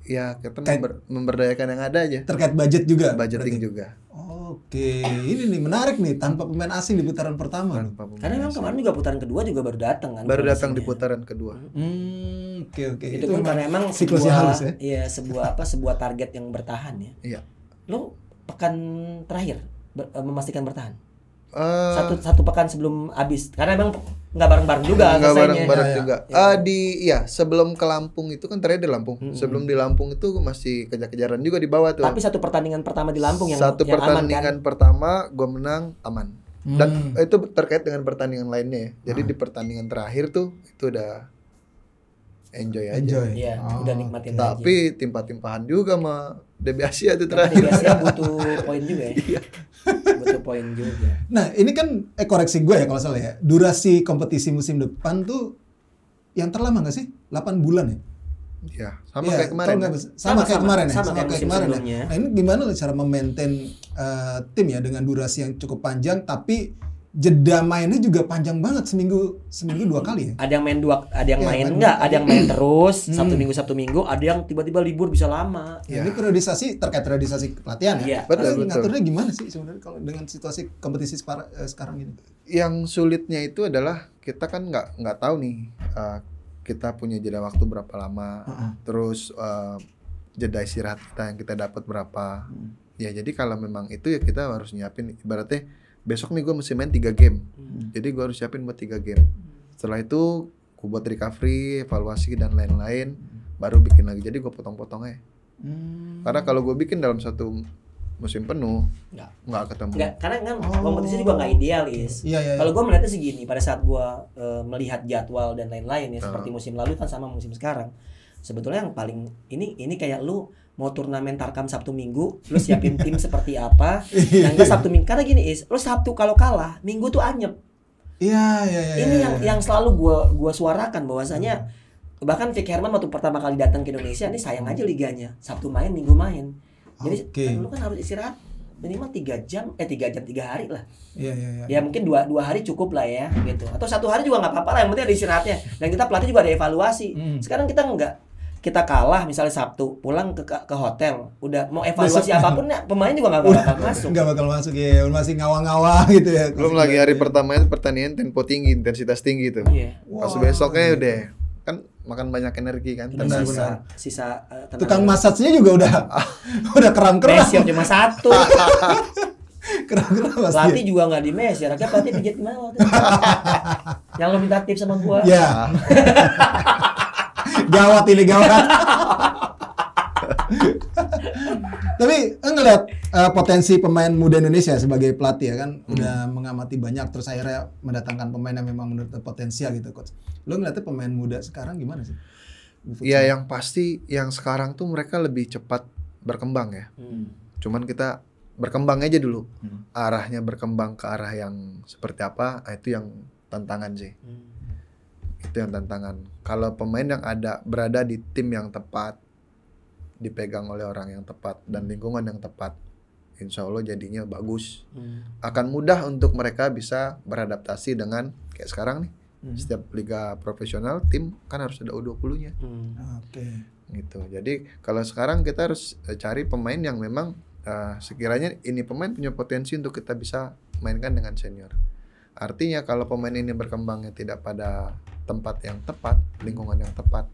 S1: ya kita Kay- member, memberdayakan yang ada aja terkait budget
S3: juga budgeting berarti. juga oh Oke, ini nih menarik nih tanpa pemain asing di putaran pertama. Karena memang kemarin juga putaran kedua juga baru datang
S2: kan. Baru datang di putaran
S3: kedua. Hmm, oke okay, oke. Okay. Itu, itu karena memang siklusnya sebuah, halus ya.
S2: Iya, sebuah apa sebuah target yang bertahan ya. Iya. Lo pekan terakhir ber, eh, memastikan bertahan. Uh, satu satu pekan sebelum habis karena emang nggak bareng bareng juga nggak bareng bareng ya, ya, juga ya. Uh,
S1: di ya sebelum ke Lampung itu kan terakhir di Lampung hmm. sebelum di Lampung itu masih kejar kejaran juga di bawah tuh tapi satu pertandingan pertama di Lampung yang satu yang pertandingan aman, kan? pertama gue menang aman hmm. dan itu terkait dengan pertandingan lainnya ya. jadi hmm. di pertandingan terakhir tuh itu udah enjoy aja enjoy. Ya, oh. udah nikmatin tapi timpa timpahan juga mah DB Asia itu terakhir. DB Asia butuh poin juga ya. Iya.
S2: butuh poin juga. Nah,
S3: ini kan eh koreksi gue ya kalau salah ya. Durasi kompetisi musim depan tuh yang terlama gak sih? 8 bulan ya? Iya, sama iya, ya, kayak kemarin. Ya. Sama, sama kayak sama, kemarin ya. Sama, sama kayak, kemarin ya. Nah, ini gimana cara memaintain uh, tim ya dengan durasi yang cukup panjang tapi jeda mainnya juga panjang banget seminggu seminggu dua
S2: kali ya ada yang main dua ada yang ya, main enggak ada yang main terus hmm. sabtu minggu sabtu minggu ada yang tiba-tiba libur bisa lama
S3: ya. ini periodisasi
S2: terkait periodisasi pelatihan ya, ya. betul, betul. ngaturnya
S3: gimana sih sebenarnya kalau dengan situasi kompetisi eh, sekarang ini
S1: yang sulitnya itu adalah kita kan nggak nggak tahu nih uh, kita punya jeda waktu berapa lama uh -uh. terus uh, jeda istirahat kita yang kita dapat berapa hmm. ya jadi kalau memang itu ya kita harus nyiapin ibaratnya besok nih gue mesti main 3 game hmm. jadi gue harus siapin buat 3 game setelah itu gue buat recovery evaluasi dan lain-lain hmm. baru bikin lagi jadi gue potong potongnya hmm. karena kalau gue bikin dalam satu musim penuh nggak nggak ketemu nggak,
S2: karena kan oh. kompetisi juga nggak idealis guys. Iya, iya, iya. kalau gue melihatnya segini pada saat gue uh, melihat jadwal dan lain-lain ya uh. seperti ah. musim lalu kan sama musim sekarang sebetulnya yang paling ini ini kayak lu mau turnamen tarkam Sabtu Minggu, lu siapin tim seperti apa? Yang ke Sabtu Minggu karena gini is, lu Sabtu kalau kalah, Minggu tuh anyep. Iya, iya, iya. Ini ya, yang iya. yang selalu gua gua suarakan bahwasanya hmm. bahkan Vic Herman waktu pertama kali datang ke Indonesia, ini sayang aja hmm. liganya. Sabtu main, Minggu main. Jadi okay. kan lu kan harus istirahat minimal tiga jam eh tiga jam tiga hari lah iya yeah, iya ya mungkin dua dua hari cukup lah ya gitu atau satu hari juga nggak apa-apa lah yang penting ada istirahatnya dan kita pelatih juga ada evaluasi mm. sekarang kita nggak kita kalah misalnya Sabtu pulang ke ke hotel udah mau evaluasi Besok, apapun ya, pemain juga nggak bakal masuk
S3: nggak bakal masuk ya masih ngawang-ngawang gitu ya
S1: belum lagi hari pertama itu pertandingan tempo tinggi intensitas tinggi itu yeah. wow. Iya. pas besoknya udah kan makan banyak energi kan tenaga sisa, sisa uh, tukang
S3: masaknya juga udah udah keram keram Mesir cuma satu keram keram pasti pelatih juga nggak di Mesir
S2: akhirnya pelatih pijat malah yang lo minta tips sama gua ya
S3: yeah gawat ini gawat. Tapi eh, ngeliat uh, eh, potensi pemain muda Indonesia sebagai pelatih ya kan hmm. udah mengamati banyak terus akhirnya mendatangkan pemain yang memang menurut potensial gitu coach. Lo ngeliatnya pemain muda sekarang gimana sih? Iya yang
S1: pasti yang sekarang tuh mereka lebih cepat berkembang ya. Hmm. Cuman kita berkembang aja dulu. Hmm. Arahnya berkembang ke arah yang seperti apa ah, itu yang tantangan sih. Hmm itu yang tantangan kalau pemain yang ada berada di tim yang tepat dipegang oleh orang yang tepat dan lingkungan yang tepat insya Allah jadinya bagus hmm. akan mudah untuk mereka bisa beradaptasi dengan kayak sekarang nih hmm. setiap liga profesional tim kan harus ada U20 nya hmm.
S3: oke okay.
S1: gitu jadi kalau sekarang kita harus e, cari pemain yang memang uh, sekiranya ini pemain punya potensi untuk kita bisa mainkan dengan senior artinya kalau pemain ini berkembangnya tidak pada tempat yang tepat lingkungan yang tepat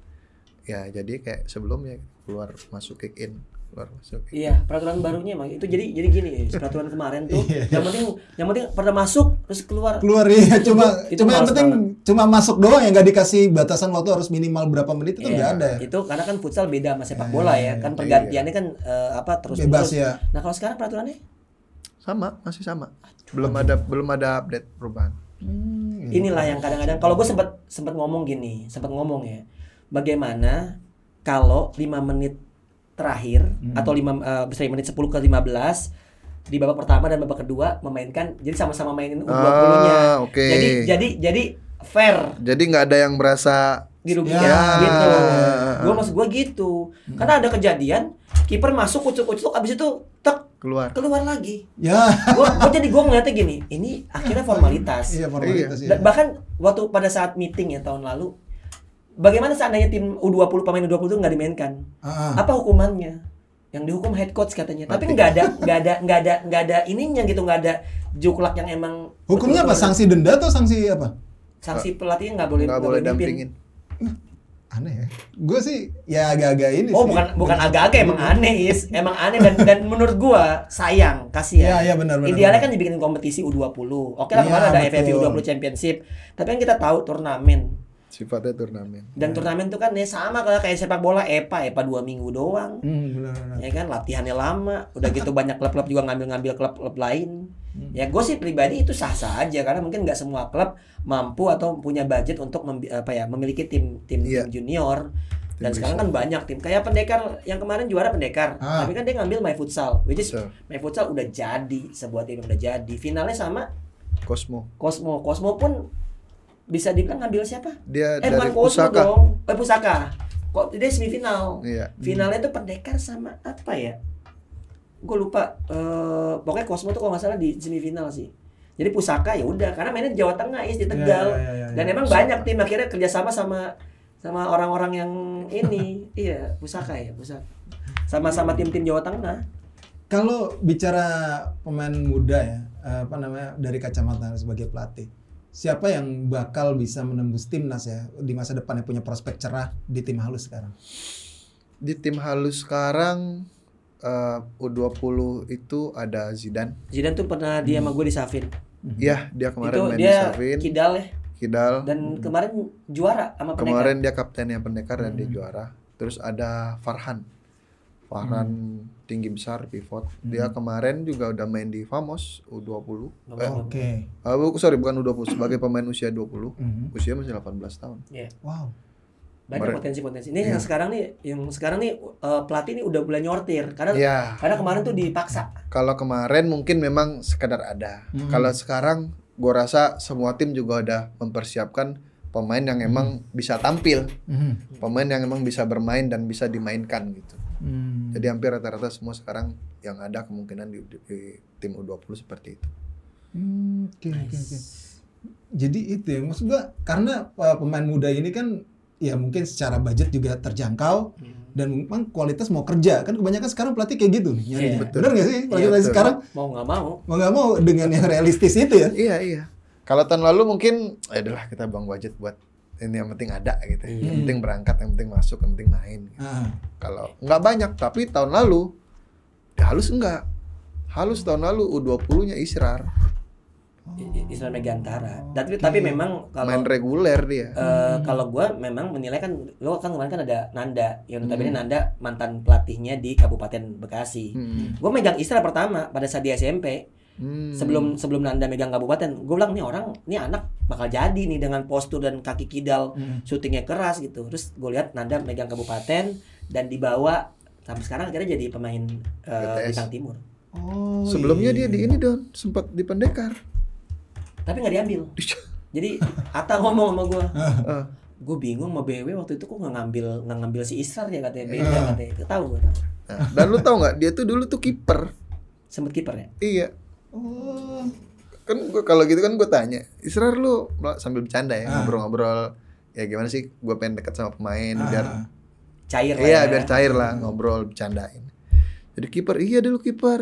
S1: ya jadi kayak sebelumnya keluar masuk kick in keluar masuk
S2: kick iya, in. iya peraturan barunya emang itu jadi jadi gini peraturan kemarin tuh iya, yang penting yang penting pernah masuk terus keluar keluar iya cuma itu, cuma itu yang penting banget.
S3: cuma masuk doang yang gak dikasih batasan waktu harus minimal berapa menit itu nggak iya, ada
S2: itu karena kan futsal beda sama sepak eh, bola ya kan iya. pergantiannya kan uh, apa terus bebas ya nah kalau sekarang peraturannya sama masih sama belum ada belum ada update perubahan
S1: Hmm, Inilah yang gitu. kadang-kadang kalau gue sempat
S2: sempat ngomong gini, sempat ngomong ya. Bagaimana kalau lima menit terakhir hmm. atau 5 uh, eh, bisa menit 10 ke 15 di babak pertama dan babak kedua memainkan jadi sama-sama mainin U20-nya. Ah, okay. Jadi jadi jadi fair. Jadi
S1: nggak ada yang merasa
S2: dirugikan ya. gitu gue masuk gue gitu hmm. karena ada kejadian kiper masuk kucuk kucuk abis itu tek keluar keluar lagi ya gua, jadi gue ngeliatnya gini ini akhirnya formalitas iya formalitas iya. iya. bahkan waktu pada saat meeting ya tahun lalu bagaimana seandainya tim u20 pemain u20 itu nggak dimainkan uh-huh. apa hukumannya yang dihukum head coach katanya Mati. tapi nggak ada nggak ada nggak ada nggak ada ininya gitu nggak ada juklak yang emang hukumnya apa sanksi denda atau
S3: sanksi apa
S2: sanksi pelatih nggak boleh nggak boleh dampingin hmm aneh ya gue sih ya agak-agak ini oh sih. bukan bukan agak-agak emang aneh is emang aneh dan dan menurut gue sayang kasihan ya ya benar benar idealnya kan dibikin kompetisi u 20 oke lah ya, kemarin ada FFV u 20 championship tapi kan kita tahu turnamen
S1: sifatnya turnamen dan ya.
S2: turnamen tuh kan ya sama kalau kayak sepak bola epa epa dua minggu doang hmm, benar, benar. ya kan latihannya lama udah gitu banyak klub-klub juga ngambil-ngambil klub-klub lain Hmm. Ya gue sih pribadi itu sah-sah aja karena mungkin nggak semua klub mampu atau punya budget untuk apa ya memiliki tim tim, yeah. tim junior dan sekarang kan banyak tim kayak pendekar yang kemarin juara pendekar ah. tapi kan dia ngambil my futsal which is so. my futsal udah jadi sebuah tim udah jadi finalnya sama Cosmo Cosmo Cosmo pun bisa dibilang ngambil siapa dia eh, dari bukan Cosmo pusaka. dong eh pusaka kok dia semifinal iya. finalnya itu pendekar sama apa ya gue lupa uh, pokoknya Cosmo tuh kalau nggak salah di semifinal sih jadi pusaka ya udah karena mainnya di Jawa Tengah ya di Tegal yeah, yeah, yeah, ya. dan emang pusaka. banyak tim akhirnya kerjasama sama sama orang-orang yang ini iya pusaka ya pusaka sama-sama tim-tim Jawa Tengah
S3: kalau bicara pemain muda ya eh, apa namanya dari kacamata sebagai pelatih siapa yang bakal bisa menembus timnas ya di masa depan yang punya prospek cerah di tim halus sekarang
S1: di tim halus sekarang Eh, uh, U20 itu ada Zidane. Zidane tuh pernah dia sama hmm. gue di Savin. Iya, dia kemarin itu main dia di Savin. Kidal ya. Kidal. Dan hmm. kemarin juara sama Pendekar. Kemarin dia kapten yang Pendekar dan hmm. dia juara. Terus ada Farhan. Farhan hmm. tinggi besar pivot. Hmm. Dia kemarin juga udah main di Famos U20. Oh, eh, Oke. Okay. Uh, sorry bukan U20 sebagai pemain usia 20. Hmm. Usia masih 18 tahun.
S2: Yeah. Wow banyak potensi-potensi. Ini yeah. yang iya. sekarang nih, yang sekarang nih uh, pelatih ini udah mulai nyortir karena yeah. karena kemarin tuh dipaksa.
S1: Kalau kemarin mungkin memang sekedar ada. Mm. Kalau sekarang gue rasa semua tim juga udah mempersiapkan pemain yang emang mm. bisa tampil, mm. pemain yang emang bisa bermain dan bisa dimainkan gitu. Mm. Jadi hampir rata-rata semua sekarang yang ada kemungkinan di, di, di tim U20 seperti itu.
S3: Hmm, nice. Jadi itu ya maksud gue karena eh, pemain muda ini kan ya mungkin secara budget juga terjangkau hmm. dan memang kualitas mau kerja kan kebanyakan sekarang pelatih kayak gitu nih nyari yeah. Iya, bener nggak sih pelatih iya, yeah, sekarang
S2: mau nggak mau mau nggak mau
S3: dengan yang realistis itu ya iya
S1: iya kalau tahun lalu mungkin adalah eh, kita bang budget buat ini yang penting ada gitu hmm. yang penting berangkat yang penting masuk yang penting main gitu. hmm. kalau nggak banyak tapi tahun lalu ya halus enggak halus tahun lalu U20 nya Israr
S2: Islam Megantara. Tapi okay. tapi iya. memang kalau main reguler dia. Uh, hmm. kalau gue memang menilai kan lo kan kemarin kan ada Nanda, yang hmm. tapi Nanda mantan pelatihnya di Kabupaten Bekasi. Hmm. Gue megang Isra pertama pada saat di SMP. Hmm. Sebelum sebelum Nanda megang kabupaten, gue bilang nih orang, nih anak bakal jadi nih dengan postur dan kaki kidal, hmm. syutingnya keras gitu. Terus gue lihat Nanda megang kabupaten dan dibawa sampai sekarang akhirnya jadi pemain uh, bintang timur. Oh, Sebelumnya iya. dia di
S1: ini dong, sempat
S2: di pendekar tapi nggak diambil jadi Atta ngomong sama gue eh, gue bingung sama BW waktu itu kok nggak ngambil nggak ngambil si Israr ya katanya BW katanya tahu gue tahu nah, dan lu tau nggak dia tuh dulu tuh kiper sempet kiper ya iya
S3: oh
S1: kan gue kalau gitu kan gue tanya Israr lu sambil bercanda ya ah. ngobrol-ngobrol ya gimana sih gue pengen dekat sama pemain ah. biar cair lah iya ya. biar cair lah ngobrol bercandain jadi kiper iya dulu kiper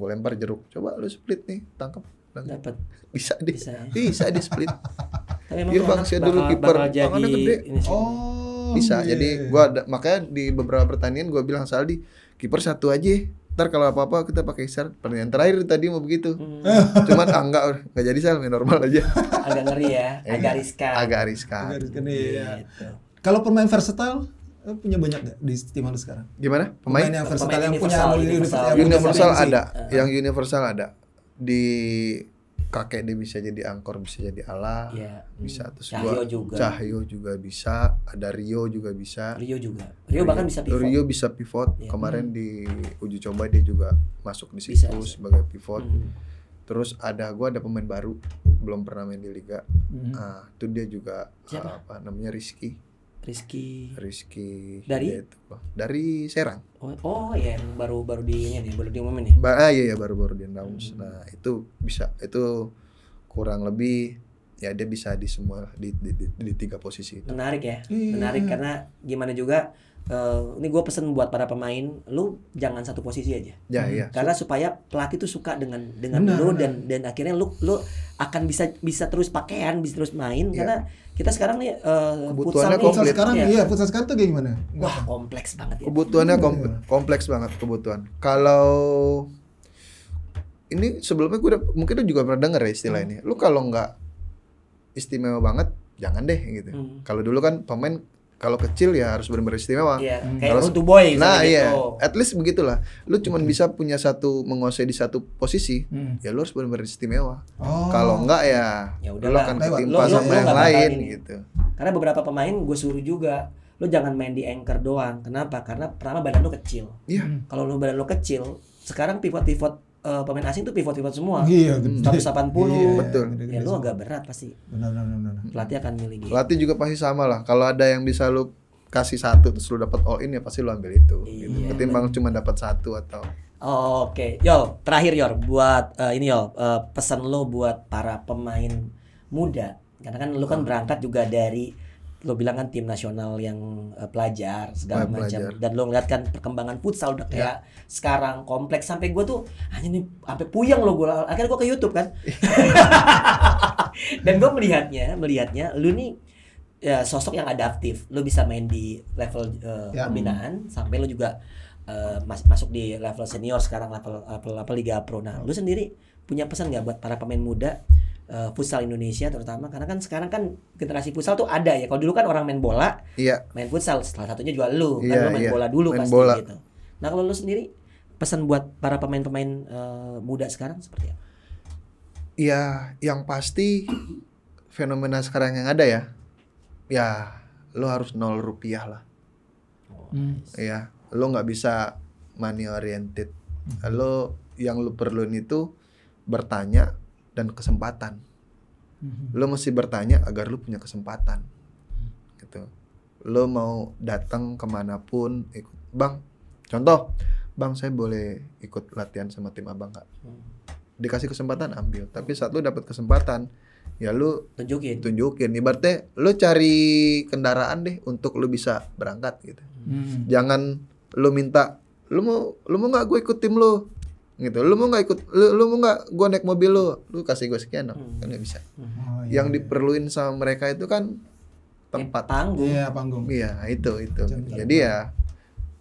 S1: gue lempar jeruk coba lu split nih tangkap Dapat. Bisa di, Bisa, bisa di split.
S2: Tapi ya, bang, saya dulu kiper. Tangannya gede.
S1: Oh, bisa. Yeah. Jadi iya, iya. gua ada, makanya di beberapa pertanian gua bilang Saldi, kiper satu aja. Ntar kalau apa-apa kita pakai sar. Pertanian terakhir tadi mau begitu. Hmm. Cuman ah, enggak, enggak jadi sal, normal aja. Agak ngeri ya, iya, agak riskan. Agak riskan. Agak
S3: riskan ya. Gitu. Kalau pemain versatile eh, punya banyak gak di tim sekarang? Gimana? Pemain, pemain yang versatile pemain yang punya universal, universal, universal, universal ada, uh.
S1: yang universal ada di kakek dia bisa jadi angkor bisa jadi ala ya. bisa terus Cahyo gua juga. Cahyo juga bisa ada Rio juga bisa Rio juga Rio, Rio bahkan bisa pivot Rio bisa pivot ya. kemarin hmm. di uji coba dia juga masuk di situ bisa, sebagai pivot hmm. terus ada gua ada pemain baru belum pernah main di liga hmm. nah, itu dia juga Siapa? apa namanya Rizky Rizky. Rizky. Dari? Iya, Dari
S2: Serang. Oh, oh ya, yang baru baru di ini nih, baru diumumin nih. Ya? Ba
S1: ah iya ya baru baru di announce. Hmm. Nah itu bisa itu kurang lebih ya dia bisa di semua di di, di, di tiga
S2: posisi itu. Menarik ya, hmm. menarik karena gimana juga uh, ini gue pesen buat para pemain, lu jangan satu posisi aja. Ya, hmm. iya. Karena supaya pelatih tuh suka dengan dengan benar, lu benar. dan dan akhirnya lu lu akan bisa bisa terus pakaian, bisa terus main ya. karena kita sekarang nih uh, kebutuhannya futsal komplit. sekarang ya. iya,
S3: futsal sekarang tuh kayak gimana? Wah, kompleks banget
S2: ya. Kebutuhannya iya. kom
S1: kompleks banget kebutuhan. Kalau ini sebelumnya gue udah mungkin lu juga pernah denger ya istilah hmm. ini. Lu kalau nggak istimewa banget, jangan deh gitu. Hmm. Kalau dulu kan pemain kalau kecil ya harus benar-benar istimewa. Iya, hmm. kayak untuk Boy Nah, gitu. iya. At least begitulah. Lu cuma hmm. bisa punya satu menguasai di satu posisi, hmm. ya lu harus benar-benar istimewa. Oh. Kalau enggak ya, ya udah lu akan ketimpa sama yang lain ini. gitu.
S2: Karena beberapa pemain gue suruh juga lu jangan main di anchor doang. Kenapa? Karena pertama badan lu kecil. Iya. Yeah. Hmm. Kalau lu badan lu kecil, sekarang pivot-pivot uh, pemain asing tuh pivot pivot semua. Iya, hmm. betul. 180. Iya, betul. Ya lu agak berat pasti. Benar, benar, benar. Pelatih akan milih gitu. Pelatih
S1: juga pasti sama lah. Kalau ada yang bisa lu kasih satu terus lu dapat all in ya pasti lu ambil itu. Iya, gitu. Ketimbang cuma dapat satu atau
S2: Oh, Oke, okay. yo terakhir yo, buat uh, ini yo uh, pesan lo buat para pemain muda karena kan lo kan hmm. berangkat juga dari lo bilang kan tim nasional yang uh, pelajar segala macam pelajar. dan lo ngeliat kan perkembangan futsal udah kayak ya. sekarang kompleks sampai gue tuh hanya nih sampai puyeng lo gue akhirnya gue ke YouTube kan dan gue melihatnya melihatnya lo nih ya, sosok yang adaptif lo bisa main di level uh, ya. pembinaan sampai lo juga uh, mas masuk di level senior sekarang level, level, level liga pro nah lo sendiri punya pesan nggak buat para pemain muda uh, futsal Indonesia terutama karena kan sekarang kan generasi futsal tuh ada ya. Kalau dulu kan orang main bola, yeah. main futsal salah satunya jual lu yeah, kan iya, lu main yeah. bola dulu main pasti bola. gitu. Nah, kalau lu sendiri pesan buat para pemain-pemain uh, muda sekarang seperti apa? Ya, yang pasti fenomena sekarang yang ada ya.
S1: Ya, lo harus nol rupiah lah. Oh, hmm. nice. Ya, lu nggak bisa money oriented. Lo yang lo perluin itu bertanya dan kesempatan. Mm-hmm. Lo mesti bertanya agar lo punya kesempatan. Gitu. Lo mau datang kemanapun, ikut. Bang, contoh, bang saya boleh ikut latihan sama tim abang nggak? Mm. Dikasih kesempatan ambil. Tapi saat lo dapat kesempatan, ya lo tunjukin tunjukin ibaratnya lo cari kendaraan deh untuk lo bisa berangkat gitu
S3: hmm.
S1: jangan lo minta lo mau lo mau nggak gue ikut tim lo? gitu lu mau nggak ikut lu, lu mau nggak gue naik mobil lu lu kasih gue sekian dong hmm. kan nggak bisa hmm. oh, iya. yang diperluin sama mereka itu kan tempat eh, panggung iya panggung iya itu itu jadi ya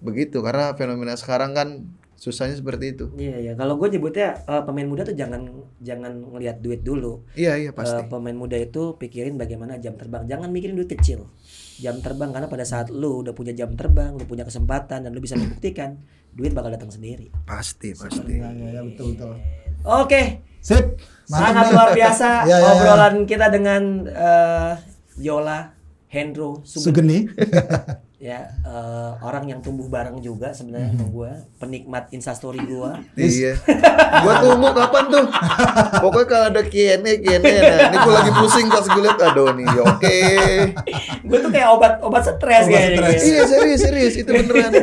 S1: begitu karena fenomena sekarang kan susahnya seperti itu. Iya iya.
S2: Kalau gue nyebutnya uh, pemain muda tuh jangan jangan ngelihat duit dulu. Iya iya eh, pasti. Uh, pemain muda itu pikirin bagaimana jam terbang. Jangan mikirin duit kecil. Jam terbang karena pada saat lu udah punya jam terbang, lu punya kesempatan dan lu bisa membuktikan duit bakal datang sendiri. Pasti, pasti. Ya, betul, betul. Oke. Okay. Sip. Mantap Sangat luar biasa ya, ya, obrolan kita dengan uh, Yola Hendro Sugeni. ya, uh, orang yang tumbuh bareng juga sebenarnya sama hmm. gue, penikmat instastory gua. iya. gua tumbuh kapan tuh?
S1: Pokoknya kalau ada kene kene Nah, ini gue lagi pusing
S2: pas gue lihat aduh nih, ya, oke. Okay. gue tuh kayak obat obat stres kayaknya. Iya, serius,
S1: serius. Itu beneran.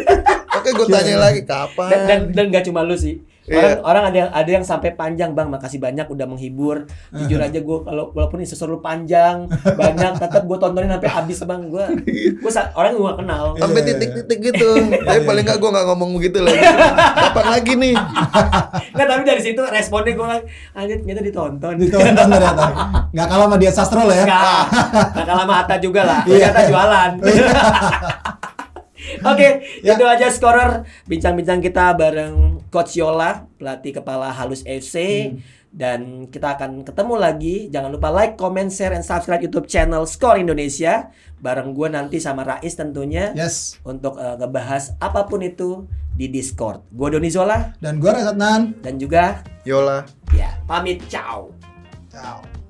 S2: Makanya gue tanya iya. lagi kapan. Dan dan, dan gak cuma lu sih. Iya. Orang, yeah. orang ada yang ada yang sampai panjang bang, makasih banyak udah menghibur. Jujur aja gue kalau walaupun ini lu panjang banyak, tetap gue tontonin sampai habis bang gue. Gue orang gue kenal. Sampai iya, titik-titik gitu. tapi paling nggak gue nggak ngomong gitu lagi. Kapan lagi nih? nggak tapi dari situ responnya gue lagi, anjir ternyata ditonton. Ditonton ternyata.
S3: Nggak kalah sama dia sastro lah ya.
S2: Nggak, kalah sama Hatta juga lah. ternyata jualan. Oke, okay, ya. itu aja skorer bincang-bincang kita bareng Coach Yola, pelatih kepala halus FC. Hmm. Dan kita akan ketemu lagi. Jangan lupa like, comment, share, and subscribe YouTube channel Score Indonesia. Bareng gue nanti sama Rais tentunya. Yes. Untuk uh, ngebahas apapun itu di Discord. Gue Doni Zola. Dan gue Rasatnan Dan juga Yola. Ya, pamit. Ciao. Ciao.